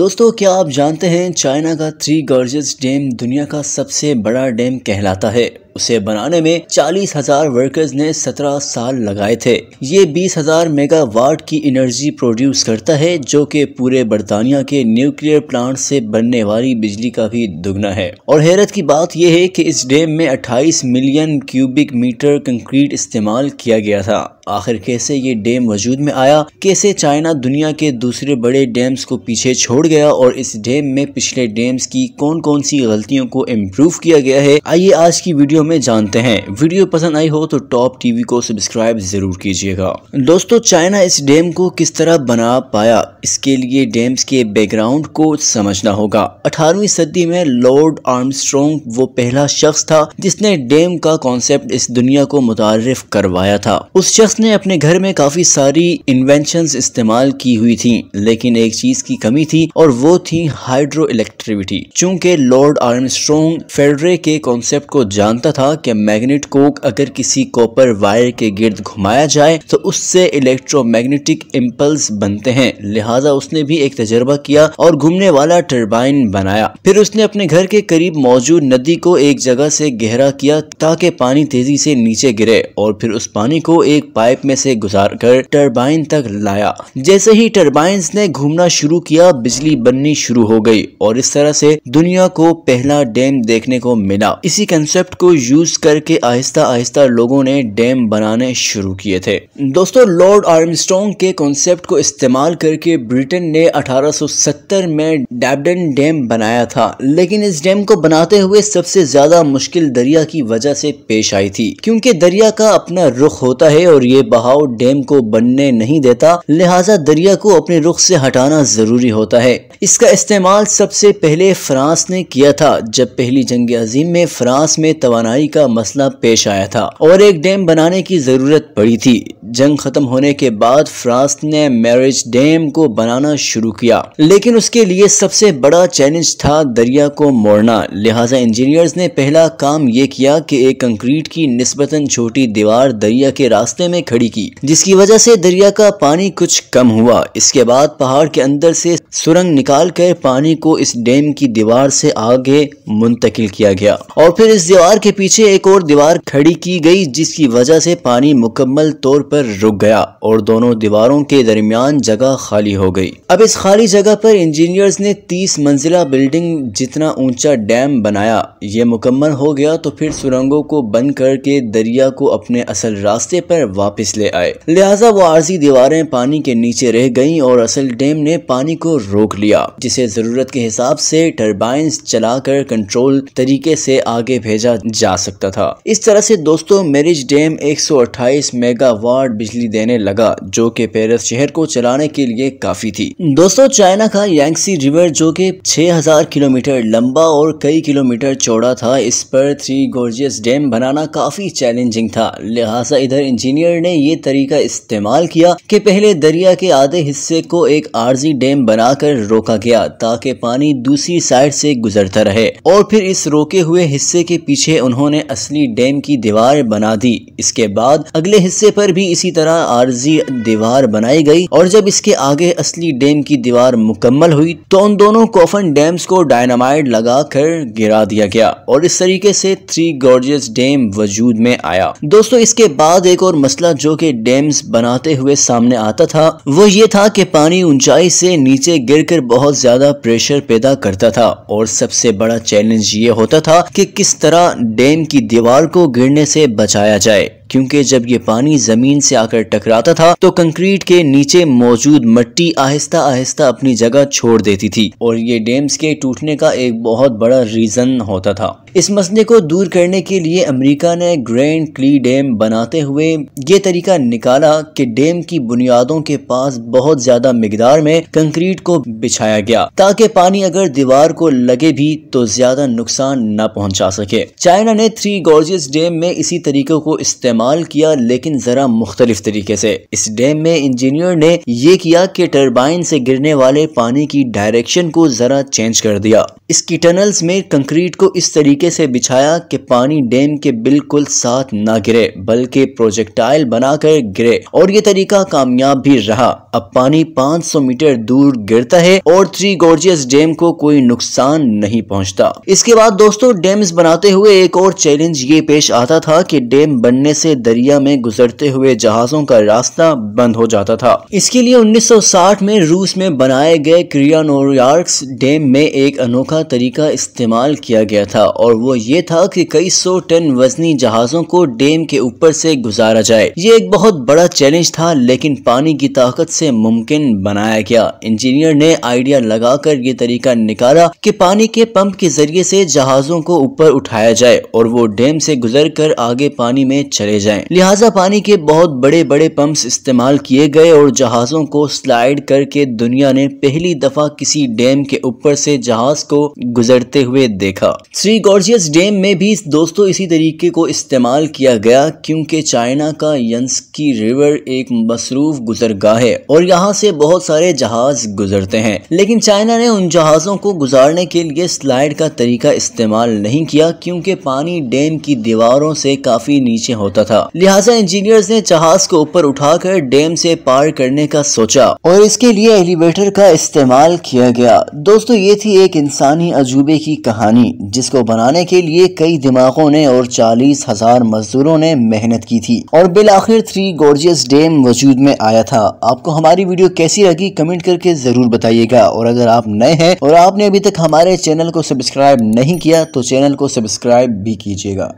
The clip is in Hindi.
दोस्तों क्या आप जानते हैं चाइना का थ्री गर्जेस डैम दुनिया का सबसे बड़ा डैम कहलाता है उसे बनाने में चालीस हजार वर्कर्स ने 17 साल लगाए थे ये बीस हजार मेगावाट की एनर्जी प्रोड्यूस करता है जो कि पूरे बर्तानिया के न्यूक्लियर प्लांट से बनने वाली बिजली का भी दुगना है और हैरत की बात यह है कि इस डैम में 28 मिलियन क्यूबिक मीटर कंक्रीट इस्तेमाल किया गया था आखिर कैसे ये डैम वजूद में आया कैसे चाइना दुनिया के दूसरे बड़े डैम्स को पीछे छोड़ गया और इस डैम में पिछले डैम्स की कौन कौन सी गलतियों को इम्प्रूव किया गया है आइए आज की वीडियो में जानते हैं वीडियो पसंद आई हो तो टॉप टीवी को सब्सक्राइब जरूर कीजिएगा दोस्तों चाइना इस डैम को किस तरह बना पाया इसके लिए डैम्स के बैकग्राउंड को समझना होगा अठारहवीं सदी में लॉर्ड आर्मस्ट्रोंग वो पहला शख्स था जिसने डैम का कॉन्सेप्ट इस दुनिया को मुतारफ करवाया था उस शख्स मार्क्स ने अपने घर में काफ़ी सारी इन्वेंशन इस्तेमाल की हुई थी लेकिन एक चीज़ की कमी थी और वो थी हाइड्रो इलेक्ट्रिविटी चूंकि लॉर्ड आर्मस्ट्रोंग फेडरे के कॉन्सेप्ट को जानता था कि मैग्नेट कोक अगर किसी कॉपर वायर के गिर्द घुमाया जाए तो उससे इलेक्ट्रोमैग्नेटिक इम्पल्स बनते हैं लिहाजा उसने भी एक तजर्बा किया और घूमने वाला टर्बाइन बनाया फिर उसने अपने घर के करीब मौजूद नदी को एक जगह से गहरा किया ताकि पानी तेजी से नीचे गिरे और फिर उस पानी को एक पाइप में से गुजार कर टर्बाइन तक लाया जैसे ही टर्बाइंस ने घूमना शुरू किया बिजली बननी शुरू हो गई और इस तरह से दुनिया को पहला डैम देखने को मिला इसी कंसेप्ट को यूज करके आहिस्ता आहिस्ता लोगों ने डैम बनाने शुरू किए थे दोस्तों लॉर्ड आर्मस्ट्रॉन्ग के कॉन्सेप्ट को इस्तेमाल करके ब्रिटेन ने 1870 में डेबडन डैम बनाया था लेकिन इस डैम को बनाते हुए सबसे ज्यादा मुश्किल दरिया की वजह से पेश आई थी क्योंकि दरिया का अपना रुख होता है और ये बहाव डैम को बनने नहीं देता लिहाजा दरिया को अपने रुख से हटाना जरूरी होता है इसका इस्तेमाल सबसे पहले फ्रांस ने किया था जब पहली जंग अजीम में फ्रांस में तोानाई का मसला पेश आया था और एक डैम बनाने की जरूरत पड़ी थी जंग खत्म होने के बाद फ्रांस ने मैरिज डैम को बनाना शुरू किया लेकिन उसके लिए सबसे बड़ा चैलेंज था दरिया को मोड़ना लिहाजा इंजीनियर्स ने पहला काम ये किया कि एक कंक्रीट की नस्बता छोटी दीवार दरिया के रास्ते में खड़ी की जिसकी वजह से दरिया का पानी कुछ कम हुआ इसके बाद पहाड़ के अंदर से सुरंग निकाल कर पानी को इस डैम की दीवार से आगे मुंतकिल किया गया और फिर इस दीवार के पीछे एक और दीवार खड़ी की गई जिसकी वजह से पानी मुकम्मल तौर पर रुक गया और दोनों दीवारों के दरमियान जगह खाली हो गई अब इस खाली जगह पर इंजीनियर्स ने तीस मंजिला बिल्डिंग जितना ऊंचा डैम बनाया ये मुकम्मल हो गया तो फिर सुरंगों को बंद करके दरिया को अपने असल रास्ते पर वापस वापस ले आए लिहाजा वो आरजी दीवारें पानी के नीचे रह गईं और असल डैम ने पानी को रोक लिया जिसे जरूरत के हिसाब से टर्बाइन चलाकर कंट्रोल तरीके से आगे भेजा जा सकता था इस तरह से दोस्तों मेरिज डैम 128 मेगावाट बिजली देने लगा जो कि पेरिस शहर को चलाने के लिए काफी थी दोस्तों चाइना का यांगसी रिवर जो कि 6000 किलोमीटर लंबा और कई किलोमीटर चौड़ा था इस पर थ्री गोर्जियस डैम बनाना काफी चैलेंजिंग था लिहाजा इधर इंजीनियर ने ये तरीका इस्तेमाल किया कि पहले दरिया के आधे हिस्से को एक आरजी डैम बनाकर रोका गया ताकि पानी दूसरी साइड से गुजरता रहे और फिर इस रोके हुए हिस्से के पीछे उन्होंने असली डैम की दीवार बना दी इसके बाद अगले हिस्से पर भी इसी तरह आरजी दीवार बनाई गई और जब इसके आगे असली डैम की दीवार मुकम्मल हुई तो उन दोनों कोफन डैम्स को डायनामाइट लगा कर गिरा दिया गया और इस तरीके से थ्री गॉर्जियस डैम वजूद में आया दोस्तों इसके बाद एक और मसला जो कि डैम्स बनाते हुए सामने आता था वो ये था कि पानी ऊंचाई से नीचे गिरकर बहुत ज्यादा प्रेशर पैदा करता था और सबसे बड़ा चैलेंज ये होता था कि किस तरह डैम की दीवार को गिरने से बचाया जाए क्योंकि जब ये पानी ज़मीन से आकर टकराता था तो कंक्रीट के नीचे मौजूद मट्टी आहिस्ता आहिस्ता अपनी जगह छोड़ देती थी और ये डैम्स के टूटने का एक बहुत बड़ा रीज़न होता था इस मसले को दूर करने के लिए अमेरिका ने ग्रैंड क्ली डैम बनाते हुए ये तरीका निकाला कि डैम की बुनियादों के पास बहुत ज़्यादा मकदार में कंक्रीट को बिछाया गया ताकि पानी अगर दीवार को लगे भी तो ज़्यादा नुकसान न पहुँचा सके चाइना ने थ्री गोर्जियस डैम में इसी तरीके को इस्तेमाल इस्तेमाल किया लेकिन ज़रा मुख्तलिफ तरीके से इस डैम में इंजीनियर ने यह किया कि टर्बाइन से गिरने वाले पानी की डायरेक्शन को ज़रा चेंज कर दिया इसकी टनल्स में कंक्रीट को इस तरीके से बिछाया कि पानी डैम के बिल्कुल साथ ना गिरे बल्कि प्रोजेक्टाइल बनाकर गिरे और ये तरीका कामयाब भी रहा अब पानी 500 मीटर दूर गिरता है और थ्री गोर्जियस डैम को कोई नुकसान नहीं पहुंचता इसके बाद दोस्तों डैम्स बनाते हुए एक और चैलेंज ये पेश आता था कि डैम बनने से दरिया में गुजरते हुए जहाजों का रास्ता बंद हो जाता था इसके लिए 1960 में रूस में बनाए गए क्रियानोर्स डैम में एक अनोखा तरीका इस्तेमाल किया गया था और वो ये था कि कई सौ टन वजनी जहाजों को डैम के ऊपर से गुजारा जाए ये एक बहुत बड़ा चैलेंज था लेकिन पानी की ताकत से मुमकिन बनाया गया इंजीनियर ने आइडिया लगाकर ये तरीका निकाला कि पानी के पंप के जरिए से जहाजों को ऊपर उठाया जाए और वो डैम से गुजर कर आगे पानी में चले चले जाएं। लिहाजा पानी के बहुत बड़े बड़े पंप्स इस्तेमाल किए गए और जहाज़ों को स्लाइड करके दुनिया ने पहली दफा किसी डैम के ऊपर से जहाज को गुजरते हुए देखा श्री गॉर्जियस डैम में भी दोस्तों इसी तरीके को इस्तेमाल किया गया क्योंकि चाइना का यंसकी रिवर एक मसरूफ गुजरगा है और यहाँ से बहुत सारे जहाज गुजरते हैं लेकिन चाइना ने उन जहाजों को गुजारने के लिए स्लाइड का तरीका इस्तेमाल नहीं किया क्योंकि पानी डैम की दीवारों से काफी नीचे होता चुका था लिहाजा इंजीनियर्स ने जहाज को ऊपर उठाकर डैम से पार करने का सोचा और इसके लिए एलिवेटर का इस्तेमाल किया गया दोस्तों ये थी एक इंसानी अजूबे की कहानी जिसको बनाने के लिए कई दिमागों ने और चालीस हजार मजदूरों ने मेहनत की थी और बिल आखिर थ्री गोर्जियस डैम वजूद में आया था आपको हमारी वीडियो कैसी लगी कमेंट करके जरूर बताइएगा और अगर आप नए हैं और आपने अभी तक हमारे चैनल को सब्सक्राइब नहीं किया तो चैनल को सब्सक्राइब भी कीजिएगा